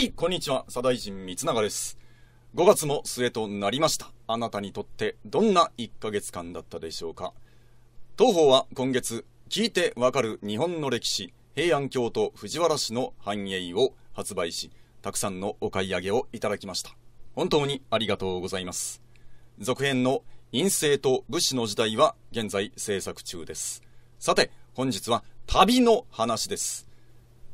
い、こんにちは。左大臣三永です。5月も末となりました。あなたにとってどんな1ヶ月間だったでしょうか。当方は今月、聞いてわかる日本の歴史、平安京都藤原氏の繁栄を発売し、たくさんのお買い上げをいただきました。本当にありがとうございます。続編の陰性と武士の時代は現在制作中です。さて、本日は旅の話です。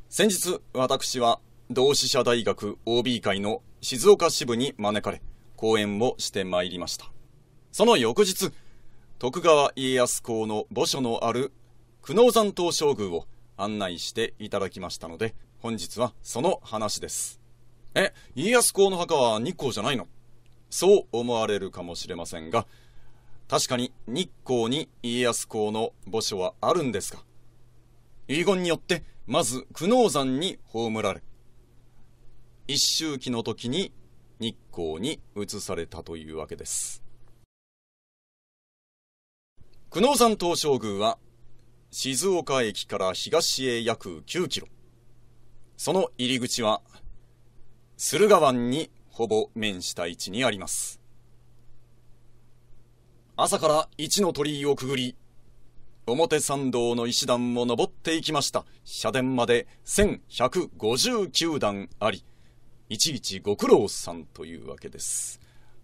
先日、私は同志社大学 OB 会の静岡支部に招かれ、講演をしてまいりました。その翌日、徳川家康公の墓所のある久能山東照宮を案内していただきましたので、本日はその話です。え、家康公の墓は日光じゃないのそう思われるかもしれませんが、確かに日光に家康公の墓所はあるんですが、遺言によって、まず久能山に葬られ、一周忌の時に日光に移されたというわけです久能山東照宮は静岡駅から東へ約9キロその入り口は駿河湾にほぼ面した位置にあります朝から一の鳥居をくぐり表参道の石段を登っていきました社殿まで1159段ありいちいちご苦労さんというわけです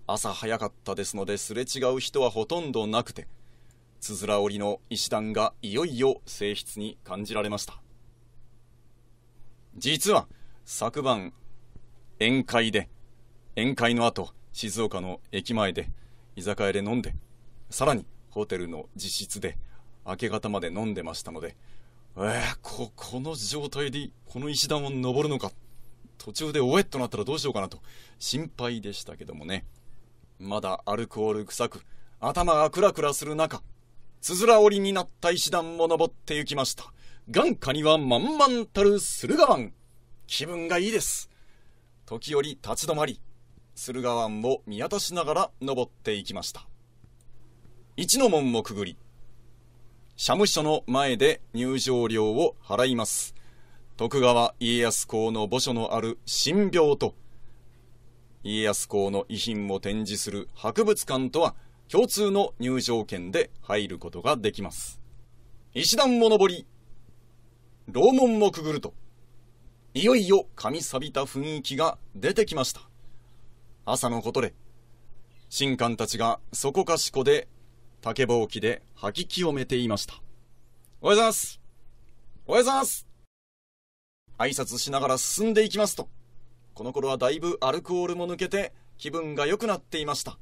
朝早かったですのですれ違う人はほとんどなくてつづら折りの石段がいよいよ性質に感じられました実は昨晩宴会で宴会の後静岡の駅前で居酒屋で飲んでさらにホテルの自室で明け方まで飲んでましたのでえー、ここの状態でこの石段を登るのか途中でおえっとなったらどうしようかなと心配でしたけどもねまだアルコール臭く頭がクラクラする中つづら折りになった石段を登って行きました眼下には満々たる駿河湾気分がいいです時折立ち止まり駿河湾を見渡しながら登っていきました一の門をくぐり社務所の前で入場料を払います徳川家康公の墓所のある神廟と家康公の遺品を展示する博物館とは共通の入場券で入ることができます石段を登り楼門もくぐるといよいよ紙錆びた雰囲気が出てきました朝のことで神官たちがそこかしこで竹ぼうきで吐き清めていましたおはようございますおはようございます挨拶しながら進んでいきますとこの頃はだいぶアルコールも抜けて気分が良くなっていました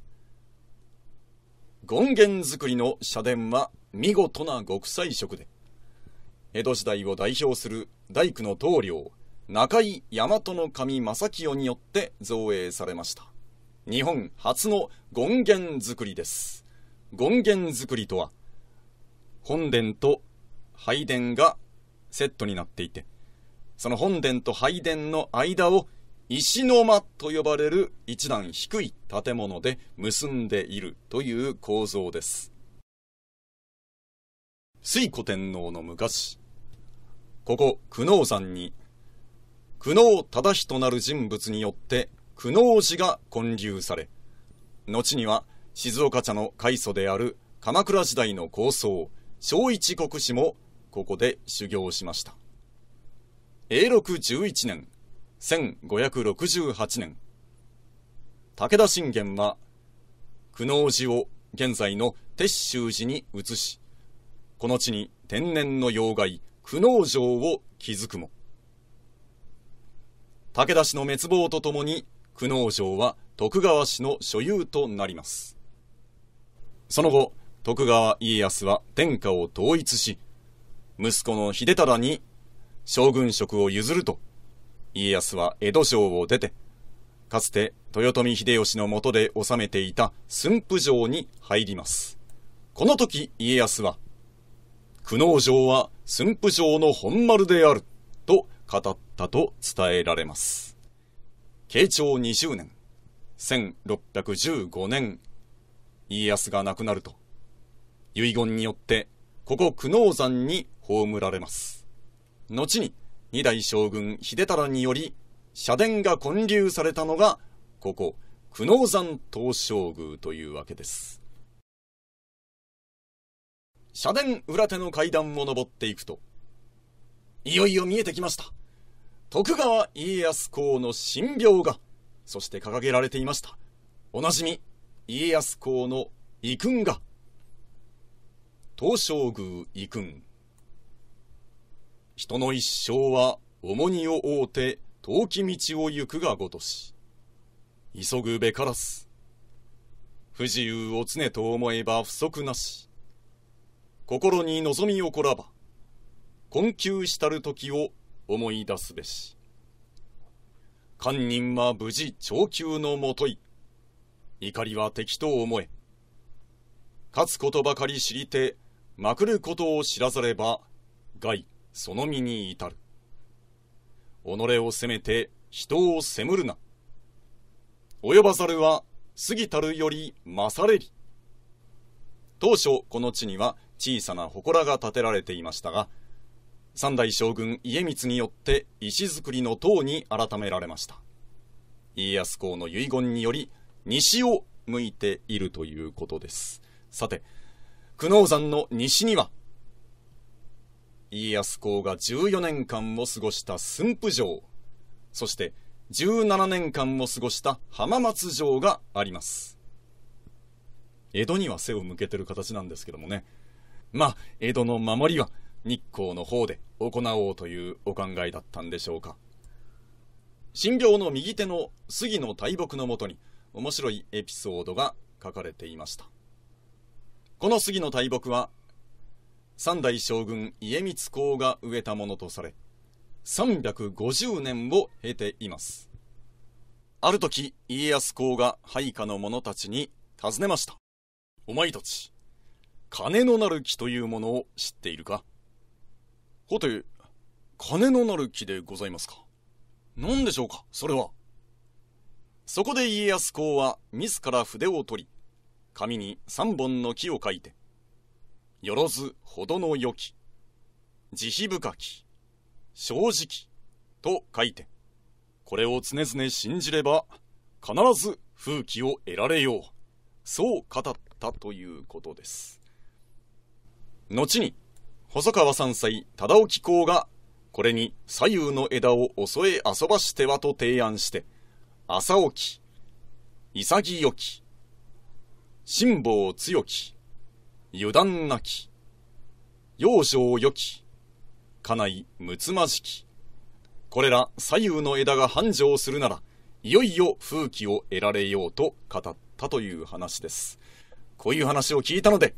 権現作りの社殿は見事な極彩色で江戸時代を代表する大工の棟梁中井大和守正清によって造営されました日本初の権現作りです権現作りとは本殿と拝殿がセットになっていてその本殿と拝殿の間を石の間と呼ばれる一段低い建物で結んでいるという構造です。水古天皇の昔、ここ久能山に、久能忠人なる人物によって久能寺が建立され、後には静岡茶の開祖である鎌倉時代の高僧、小一国師もここで修行しました。永禄11年、1568年、武田信玄は、久能寺を現在の鉄舟寺に移し、この地に天然の要害、久能城を築くも。武田氏の滅亡とともに、久能城は徳川氏の所有となります。その後、徳川家康は天下を統一し、息子の秀忠に将軍職を譲ると、家康は江戸城を出て、かつて豊臣秀吉のもとで治めていた駿府城に入ります。この時家康は、久能城は駿府城の本丸であると語ったと伝えられます。慶長20年、1615年、家康が亡くなると、遺言によって、ここ久能山に葬られます。後に二代将軍秀忠により社殿が建立されたのがここ久能山東照宮というわけです社殿裏手の階段を上っていくといよいよ見えてきました徳川家康公の神廟がそして掲げられていましたおなじみ家康公の遺訓が東照宮遺訓人の一生は重荷を負うて遠き道を行くがごとし急ぐべからす不自由を常と思えば不足なし心に望みをこらば困窮したる時を思い出すべし官人は無事長久のもとい怒りは敵と思え勝つことばかり知りてまくることを知らざれば害その身に至る。己を責めて人を責むるな。及ばざるは過ぎたるより勝れり。当初この地には小さな祠が建てられていましたが、三代将軍家光によって石造りの塔に改められました。家康公の遺言により西を向いているということです。さて、久能山の西には家康公が14年間を過ごした駿府城、そして17年間を過ごした浜松城があります。江戸には背を向けてる形なんですけどもね。まあ、江戸の守りは日光の方で行おうというお考えだったんでしょうか。神廟の右手の杉の大木のもとに面白いエピソードが書かれていました。この杉の大木は三代将軍家光公が植えたものとされ350年を経ていますある時家康公が配下の者たちに尋ねましたお前たち金のなる木というものを知っているかはて金のなる木でございますか何でしょうかそれはそこで家康公は自ら筆を取り紙に3本の木を書いてよろずほどのよき、慈悲深き、正直と書いて、これを常々信じれば、必ず風紀を得られよう。そう語ったということです。後に、細川山菜忠興公が、これに左右の枝を襲え遊ばしてはと提案して、朝起き、潔き、辛抱強き、油断なき、要所を良き、家内むつまじき。これら左右の枝が繁盛するなら、いよいよ風紀を得られようと語ったという話です。こういう話を聞いたので、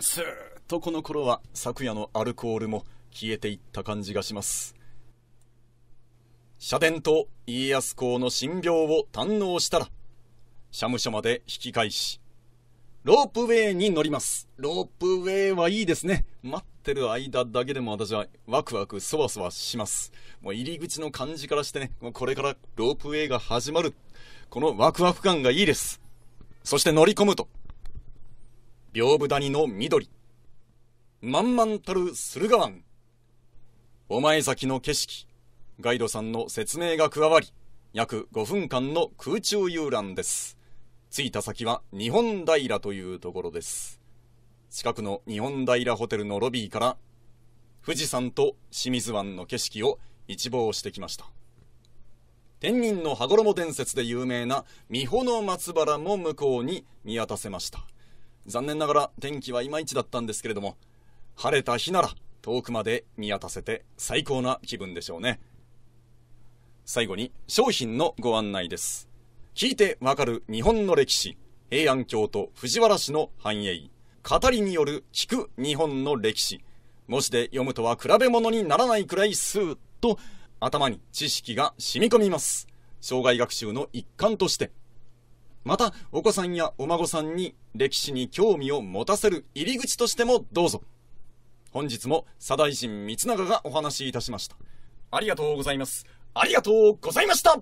すーっとこの頃は昨夜のアルコールも消えていった感じがします。社殿と家康公の神廟を堪能したら、社務所まで引き返し、ロープウェイに乗ります。ロープウェイはいいですね。待ってる間だけでも私はワクワクそわそわします。もう入り口の感じからしてね、もうこれからロープウェイが始まる。このワクワク感がいいです。そして乗り込むと、屏風谷の緑、まんまんたる駿河湾、お前先の景色、ガイドさんの説明が加わり、約5分間の空中遊覧です。着いた先は日本平というところです。近くの日本平ホテルのロビーから富士山と清水湾の景色を一望してきました。天人の羽衣伝説で有名な三保の松原も向こうに見渡せました。残念ながら天気はいまいちだったんですけれども、晴れた日なら遠くまで見渡せて最高な気分でしょうね。最後に商品のご案内です。聞いてわかる日本の歴史、平安京と藤原氏の繁栄、語りによる聞く日本の歴史、文字で読むとは比べ物にならないくらいスーッと頭に知識が染み込みます。障害学習の一環として。また、お子さんやお孫さんに歴史に興味を持たせる入り口としてもどうぞ。本日も左大臣三永がお話しいたしました。ありがとうございます。ありがとうございました